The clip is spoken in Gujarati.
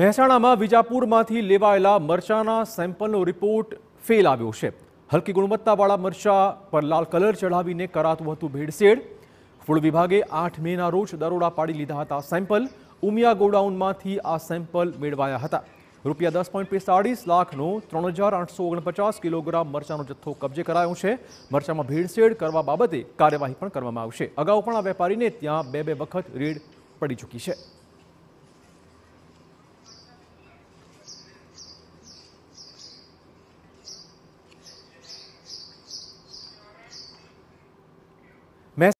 મહેસાણામાં વિજાપુરમાંથી લેવાયેલા મરચાના સેમ્પલનો રિપોર્ટ ફેલ આવ્યો છે હલકી ગુણવત્તાવાળા મરચા પર લાલ કલર ચઢાવીને કરાતું હતું ભેળસેળ ફૂડ વિભાગે આઠ મેના રોજ દરોડા પાડી લીધા હતા સેમ્પલ ઉમિયા ગોડાઉનમાંથી આ સેમ્પલ મેળવાયા હતા રૂપિયા દસ પોઈન્ટ પિસ્તાળીસ લાખનો ત્રણ હજાર આઠસો ઓગણપચાસ કિલોગ્રામ મરચાનો જથ્થો કબજે કરાયો છે મરચામાં ભેળસેળ કરવા બાબતે કાર્યવાહી પણ કરવામાં આવશે અગાઉ પણ આ વેપારીને ત્યાં બે બે વખત રેડ પડી ચૂકી છે